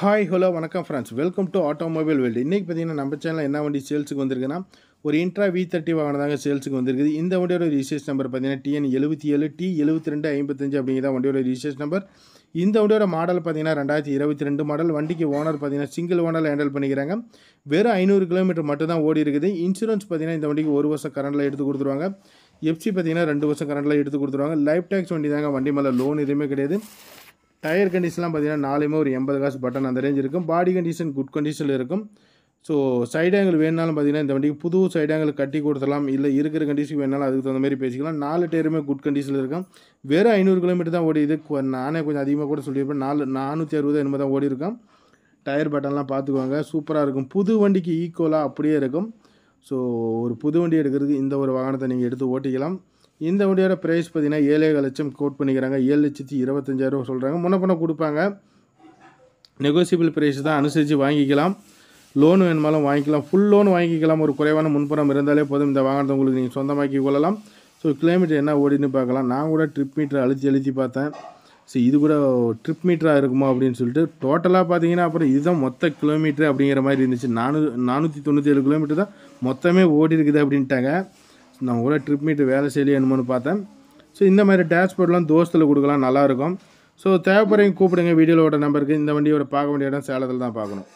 hi hello வணக்கம் friends welcome to automobile world இன்றைக்கி பார்த்தீங்கன்னா நம்ம சேனல் என்ன வண்டி சேல்ஸுக்கு வந்திருக்குன்னா ஒரு இன்ட்ரா வி தேர்ட்டி வாங்கினதாங்க சேல்ஸுக்கு வந்திருக்குது இந்த வண்டியோட ரிஜிஸ்ட்ரேஷன் நம்பர் பார்த்தீங்கன்னா டிஎன் எழுபத்தி ஏழு டி எழுபத்தி ரெண்டு ஐம்பத்தஞ்சு அப்படிங்கிற வண்டியோட ரிஜிஸ்ட்ரேஷன் நம்பர் இந்த வண்டியோட மாடல் பார்த்தீங்கன்னா ரெண்டாயிரத்தி இருபத்தி ரெண்டு மாடல் வண்டிக்கு ஓனர் பார்த்தீங்கன்னா சிங்கிள் ஓனரில் ஹேண்டில் பண்ணிக்கிறாங்க வெறும் ஐநூறு கிலோமீட்டர் மட்டும்தான் ஓடி இருக்குது இன்சூரன்ஸ் பார்த்தீங்கன்னா இந்த வண்டிக்கு ஒரு வருஷம் கரண்டில் எடுத்து கொடுத்துருவாங்க எஃப்சி பார்த்தீங்கன்னா ரெண்டு வருஷம் கரண்டில் எடுத்து கொடுத்துருவாங்க லைஃப் டேக்ஸ் வண்டி தாங்க வண்டி மேலே லோன் எதுவுமே கிடையாது டயர் கண்டிஷன்லாம் பார்த்தீங்கன்னா நாலுமே ஒரு எண்பது காசு பட்டன் அந்த ரேஞ்ச் இருக்கும் பாடி கண்டிஷன் குட் கண்டிஷனில் இருக்கும் ஸோ சைடு ஆங்கிள் வேணுனாலும் பார்த்தீங்கன்னா இந்த வண்டிக்கு புது சைடு ஆங்கிள் கட்டி கொடுத்துடலாம் இல்லை இருக்கிற கண்டிஷன் வேணாலும் அதுக்கு தகுந்த மாதிரி பேசிக்கலாம் நாலு டயருமே குட் கண்டிஷனில் இருக்கும் வெறும் ஐநூறு கிலோமீட்டர் தான் ஓடிது நானே கொஞ்சம் அதிகமாக கூட சொல்லியிருப்பேன் நாலு நானூற்றி அறுபது எண்பது தான் ஓடி இருக்கும் டயர் பட்டன்லாம் பார்த்துக்குவாங்க சூப்பராக இருக்கும் புது வண்டிக்கு ஈக்குவலாக அப்படியே இருக்கும் ஸோ ஒரு புது வண்டி எடுக்கிறதுக்கு இந்த ஒரு வாகனத்தை நீங்கள் எடுத்து ஓட்டிக்கலாம் இந்த வண்டியோட ப்ரைஸ் பார்த்திங்கன்னா ஏழு லட்சம் கோட் பண்ணிக்கிறாங்க ஏழு லட்சத்தி இருபத்தஞ்சாயிரம் சொல்கிறாங்க முன்ன கொடுப்பாங்க நெகோசியபிள் ப்ரைஸ் தான் அனுசரித்து வாங்கிக்கலாம் லோன் வேணுமாலும் வாங்கிக்கலாம் ஃபுல் லோன் வாங்கிக்கலாம் ஒரு குறைவான முன்புறம் இருந்தாலே போதும் இந்த வாங்கினது உங்களுக்கு நீங்கள் சொந்தமாக்கி கொள்ளலாம் ஸோ கிலோமீட்டர் என்ன ஓடின்னு பார்க்கலாம் நான் கூட ட்ரிப் மீட்டர் அழுத்தி அழுத்தி பார்த்தேன் ஸோ இது கூட ட்ரிப் மீட்டராக இருக்குமா அப்படின்னு சொல்லிட்டு டோட்டலாக பார்த்தீங்கன்னா அப்புறம் இதுதான் மொத்த கிலோமீட்டர் அப்படிங்கிற மாதிரி இருந்துச்சு நானூ நானூற்றி தொண்ணூற்றி ஏழு கிலோமீட்டர் தான் மொத்தமே ஓடி இருக்குது அப்படின்ட்டாங்க நான் கூட ட்ரிப் மீட்டு வேலை செய்யலையே என்னமோன்னு பார்த்தேன் ஸோ இந்த மாதிரி டேஷ்போர்ட்லாம் தோசத்தில் கொடுக்கலாம் நல்லாயிருக்கும் ஸோ தேவைப்படுறீங்க கூப்பிடுங்க வீடியோவோட நம்பருக்கு இந்த வண்டியோட பார்க்க வேண்டிய இடம் சேலத்தில் தான் பார்க்கணும்